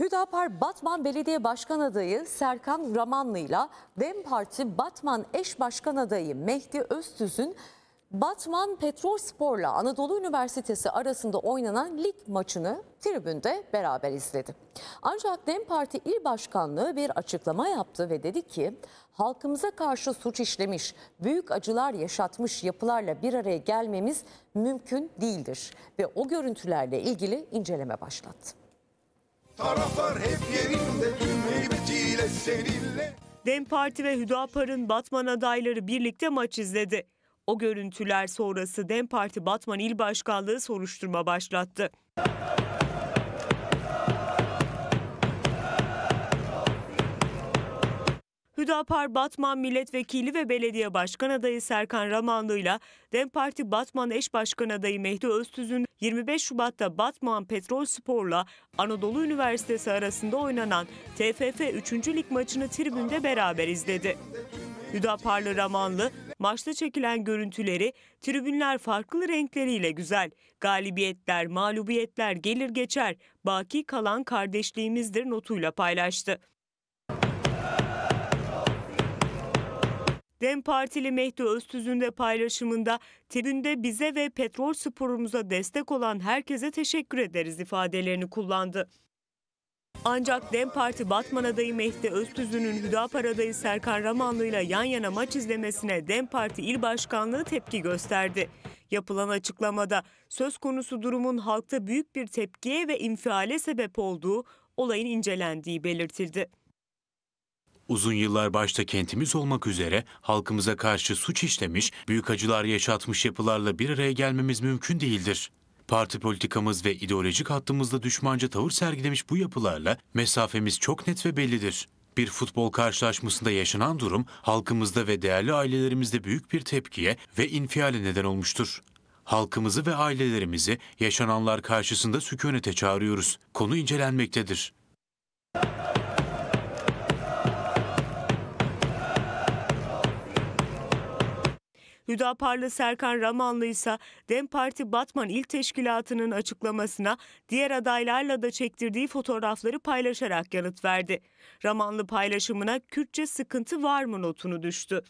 Hüdapar Batman Belediye Başkan Adayı Serkan Ramanlı ile DEM Parti Batman Eş Başkan Adayı Mehdi Öztüz'ün Batman Petrol Spor'la Anadolu Üniversitesi arasında oynanan lig maçını tribünde beraber izledi. Ancak DEM Parti İl Başkanlığı bir açıklama yaptı ve dedi ki halkımıza karşı suç işlemiş, büyük acılar yaşatmış yapılarla bir araya gelmemiz mümkün değildir ve o görüntülerle ilgili inceleme başlattı. Taraflar hep yerinde tüm heybetiyle seninle. DEM Parti ve Hüdapar'ın Batman adayları birlikte maç izledi. O görüntüler sonrası DEM Parti Batman İl Başkanlığı soruşturma başlattı. Hüdapar Batman Milletvekili ve Belediye Başkan Adayı Serkan Ramanlı ile DEM Parti Batman Eş Başkan Adayı Mehdi Öztüz'ün 25 Şubat'ta Batman Petrol Spor'la Anadolu Üniversitesi arasında oynanan TFF 3. Lig maçını tribünde beraber izledi. Hüdaparlı Ramanlı, maçta çekilen görüntüleri tribünler farklı renkleriyle güzel. Galibiyetler, mağlubiyetler gelir geçer, baki kalan kardeşliğimizdir notuyla paylaştı. DEM Partili Mehdi Öztüz'ün de paylaşımında tribünde bize ve petrol sporumuza destek olan herkese teşekkür ederiz ifadelerini kullandı. Ancak DEM Parti Batman adayı Mehdi Öztüzü'nün Hüdapar adayı Serkan Ramanlı ile yan yana maç izlemesine DEM Parti İl Başkanlığı tepki gösterdi. Yapılan açıklamada söz konusu durumun halkta büyük bir tepkiye ve infiale sebep olduğu, olayın incelendiği belirtildi. Uzun yıllar başta kentimiz olmak üzere halkımıza karşı suç işlemiş, büyük acılar yaşatmış yapılarla bir araya gelmemiz mümkün değildir. Parti politikamız ve ideolojik hattımızda düşmanca tavır sergilemiş bu yapılarla mesafemiz çok net ve bellidir. Bir futbol karşılaşmasında yaşanan durum halkımızda ve değerli ailelerimizde büyük bir tepkiye ve infiale neden olmuştur. Halkımızı ve ailelerimizi yaşananlar karşısında sükunete çağırıyoruz. Konu incelenmektedir. Hüdaparlı Serkan Ramanlı ise DEM Parti Batman İl Teşkilatı'nın açıklamasına diğer adaylarla da çektirdiği fotoğrafları paylaşarak yanıt verdi. Ramanlı paylaşımına Kürtçe sıkıntı var mı notunu düştü.